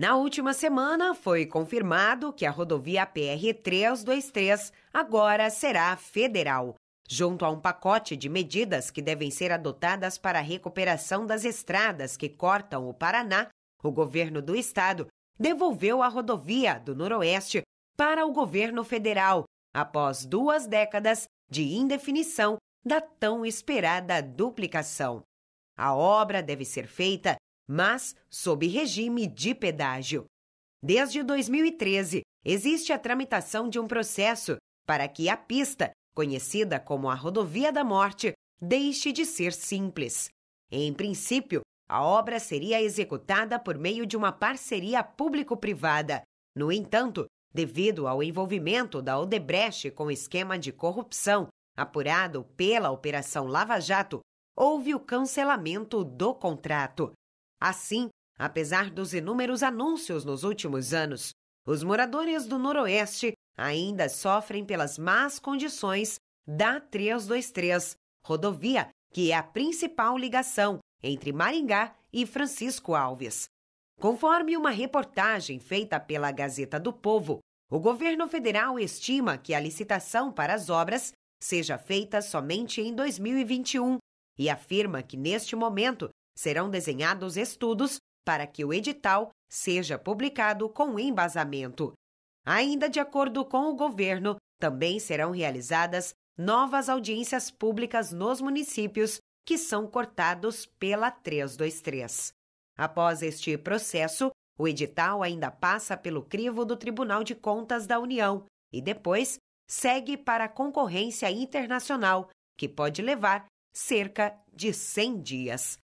Na última semana, foi confirmado que a rodovia PR-323 agora será federal, junto a um pacote de medidas que devem ser adotadas para a recuperação das estradas que cortam o Paraná. O governo do estado devolveu a rodovia do Noroeste para o governo federal, após duas décadas de indefinição da tão esperada duplicação. A obra deve ser feita mas sob regime de pedágio. Desde 2013, existe a tramitação de um processo para que a pista, conhecida como a Rodovia da Morte, deixe de ser simples. Em princípio, a obra seria executada por meio de uma parceria público-privada. No entanto, devido ao envolvimento da Odebrecht com esquema de corrupção apurado pela Operação Lava Jato, houve o cancelamento do contrato. Assim, apesar dos inúmeros anúncios nos últimos anos, os moradores do Noroeste ainda sofrem pelas más condições da 323, rodovia que é a principal ligação entre Maringá e Francisco Alves. Conforme uma reportagem feita pela Gazeta do Povo, o governo federal estima que a licitação para as obras seja feita somente em 2021 e afirma que, neste momento, serão desenhados estudos para que o edital seja publicado com embasamento. Ainda de acordo com o governo, também serão realizadas novas audiências públicas nos municípios que são cortados pela 323. Após este processo, o edital ainda passa pelo crivo do Tribunal de Contas da União e depois segue para a concorrência internacional, que pode levar cerca de 100 dias.